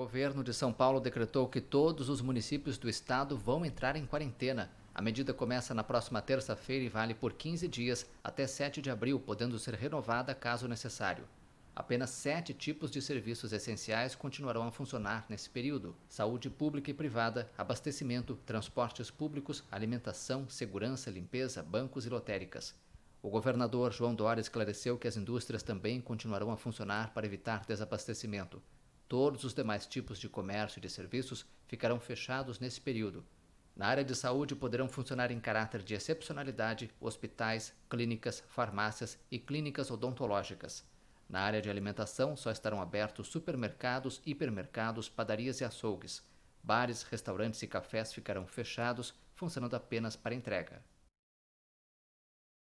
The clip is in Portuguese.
O governo de São Paulo decretou que todos os municípios do estado vão entrar em quarentena. A medida começa na próxima terça-feira e vale por 15 dias até 7 de abril, podendo ser renovada caso necessário. Apenas sete tipos de serviços essenciais continuarão a funcionar nesse período: saúde pública e privada, abastecimento, transportes públicos, alimentação, segurança, limpeza, bancos e lotéricas. O governador João Dória esclareceu que as indústrias também continuarão a funcionar para evitar desabastecimento. Todos os demais tipos de comércio e de serviços ficarão fechados nesse período. Na área de saúde poderão funcionar em caráter de excepcionalidade hospitais, clínicas, farmácias e clínicas odontológicas. Na área de alimentação só estarão abertos supermercados, hipermercados, padarias e açougues. Bares, restaurantes e cafés ficarão fechados, funcionando apenas para entrega.